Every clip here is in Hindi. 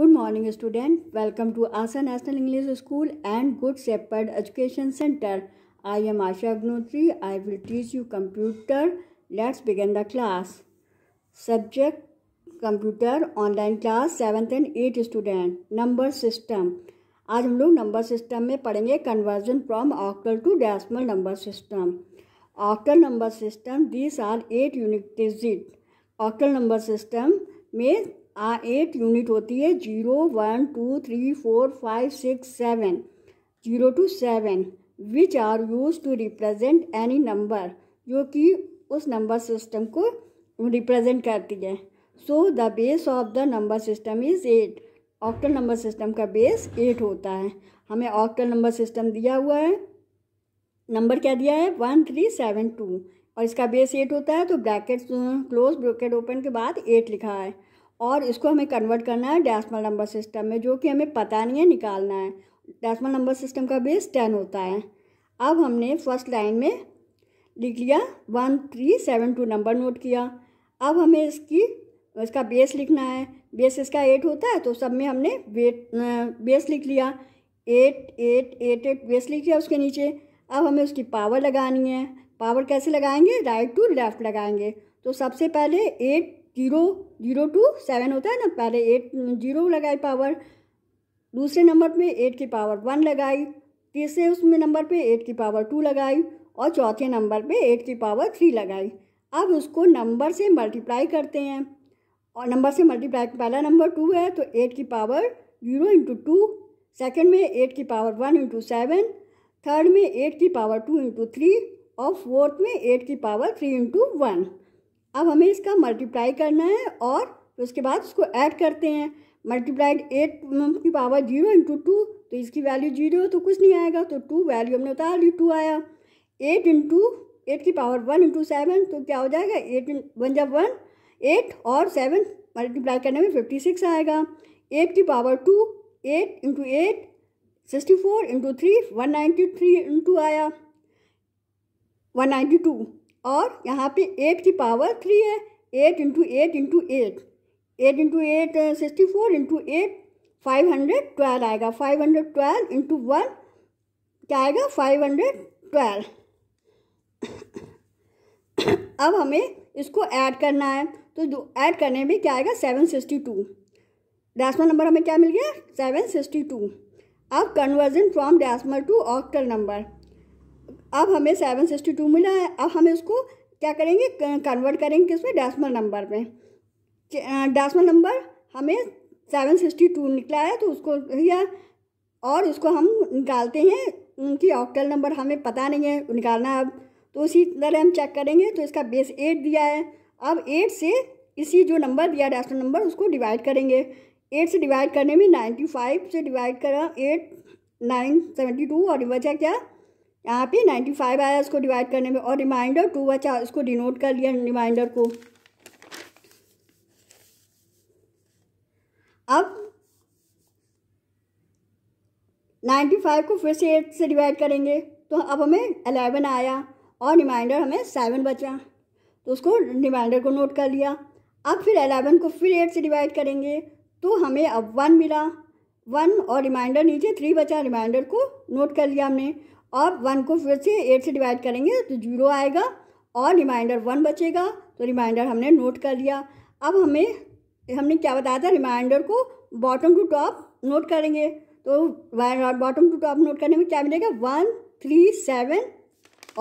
good morning student welcome to Asha national English school and good shepherd education centre I am Asha Agnihotri I will teach you computer let's begin the class subject computer online class seventh and eight student number system आज हम लोग नंबर सिस्टम में पढ़ेंगे conversion from octal to decimal number system octal number system this are eight unit digit octal number system में आ एट यूनिट होती है zero one two three four five six seven zero two seven which are use to represent any number जो कि उस नंबर सिस्टम को रिप्रेजेंट करती है so the base of the number system is eight octal number system का बेस एट होता है हमें ऑक्टल नंबर सिस्टम दिया हुआ है नंबर क्या दिया है वन थ्री सेवन टू और इसका बेस एट होता है तो ब्रैकेट क्लोज ब्रैकेट ओपन के बाद एट लिखा है और इसको हमें कन्वर्ट करना है डेसिमल नंबर सिस्टम में जो कि हमें पता नहीं है निकालना है डेसिमल नंबर सिस्टम का बेस टेन होता है अब हमने फर्स्ट लाइन में लिख लिया one three seven two number note किया अब हमें इसकी इसका बेस लिखना है बेस इसका एट होता है तो सब में हमने वेट बेस लिख लिया eight eight eight eight base लिख लिया उसके नीचे अब हमें उसकी पावर लगानी है पावर कैसे लगाएंगे राइट टू लेफ़्ट लगाएंगे तो सबसे पहले eight zero zero two seven होता है ना पहले एट जीरो लगाई पावर दूसरे नंबर पे एट की पावर वन लगाई तीसरे उसमें नंबर पे एट की पावर टू लगाई और चौथे नंबर पे एट की पावर थ्री लगाई अब उसको नंबर से मल्टीप्लाई करते हैं और नंबर से मल्टीप्लाई पहला नंबर टू है तो एट की power zero into two second में एट की power one into seven third में एट की पावर टू इंटू थ्री और फोर्थ में एट की पावर थ्री इंटू वन अब हमें इसका मल्टीप्लाई करना है और तो उसके बाद उसको ऐड करते हैं मल्टीप्लाइड एट की पावर जीरो इंटू टू तो इसकी वैल्यू जीरो तो कुछ नहीं आएगा तो टू वैल्यू हमने उतार ली टू आया एट इंटू एट की पावर वन इंटू सेवन तो क्या हो जाएगा एट वन जब वन एट और सेवन मल्टीप्लाई करने में फिफ्टी सिक्स आएगा एट की power two eight into eight sixty four into three one ninety three into आया वन नाइन्टी टू और यहाँ पे एट की पावर थ्री है eight into eight into eight eight into eight sixty four into eight five hundred twelve आएगा five hundred twelve into one क्या आएगा फाइव हंड्रेड ट्वेल्व अब हमें इसको ऐड करना है तो ऐड करने में क्या आएगा seven sixty two decimal number हमें क्या मिल गया सेवन सिक्सटी टू अब conversion from decimal to octal number अब हमें सेवन सिक्सटी टू मिला है अब हमें उसको क्या करेंगे कन्वर्ट करेंगे किसमें डेसिमल नंबर में डेसिमल नंबर हमें सेवन सिक्सटी टू निकला है तो उसको या और उसको हम निकालते हैं उनकी ऑक्टल नंबर हमें पता नहीं है निकालना अब तो उसी तरह हम चेक करेंगे तो इसका बेस एट दिया है अब एट से इसी जो नंबर दिया डेसिमल नंबर उसको डिवाइड करेंगे एट से डिवाइड करने में नाइन्टी फाइव से डिवाइड करा एट नाइन सेवेंटी टू और वजह क्या यहाँ पे नाइन्टी फाइव आया इसको डिवाइड करने में और रिमाइंडर टू बचा इसको डिनोट कर लिया रिमाइंडर को अब नाइन्टी फाइव को फिर से एट से डिवाइड करेंगे तो अब हमें अलेवन आया और रिमाइंडर हमें सेवन बचा तो उसको रिमाइंडर को नोट कर लिया अब फिर अलेवन को फिर एट से डिवाइड करेंगे तो हमें अब वन मिला वन और रिमाइंडर नीचे थ्री बचा रिमाइंडर को नोट कर लिया हमने और वन को फिर से एट से डिवाइड करेंगे तो जीरो आएगा और रिमाइंडर वन बचेगा तो रिमाइंडर हमने नोट कर लिया अब हमें हमने क्या बताया था रिमाइंडर को बॉटम टू टॉप नोट करेंगे तो बॉटम टू टॉप नोट करने में क्या मिलेगा वन थ्री सेवन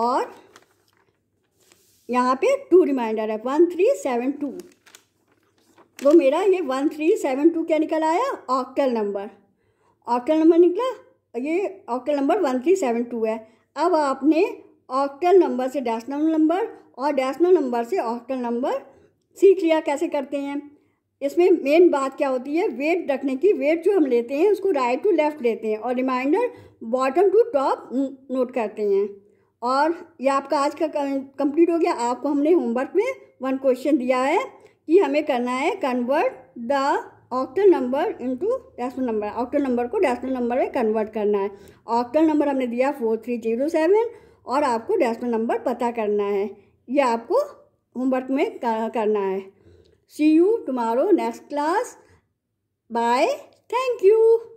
और यहाँ पे टू रिमाइंडर है वन थ्री सेवन टू वो तो मेरा ये वन थ्री सेवन टू क्या निकल आया ऑक्टल नंबर ऑक्टल नंबर निकला ये octal number one three seven two है अब आपने ऑक्टल नंबर से डैशनल नंबर और डैशनल नंबर से ऑक्टल नंबर सीख लिया कैसे करते हैं इसमें मेन बात क्या होती है वेट रखने की वेट जो हम लेते हैं उसको राइट टू लेफ़्ट लेते हैं और reminder bottom to top note करते हैं और ये आपका आज का कंप्लीट हो गया आपको हमने होमवर्क में वन क्वेश्चन दिया है कि हमें करना है convert the octal number into rational number octal number को रैशनल नंबर में कन्वर्ट करना है ऑक्टल नंबर हमने दिया फोर थ्री जीरो सेवन और आपको रैशनल नंबर पता करना है यह आपको होमवर्क में करना है see you tomorrow next class bye thank you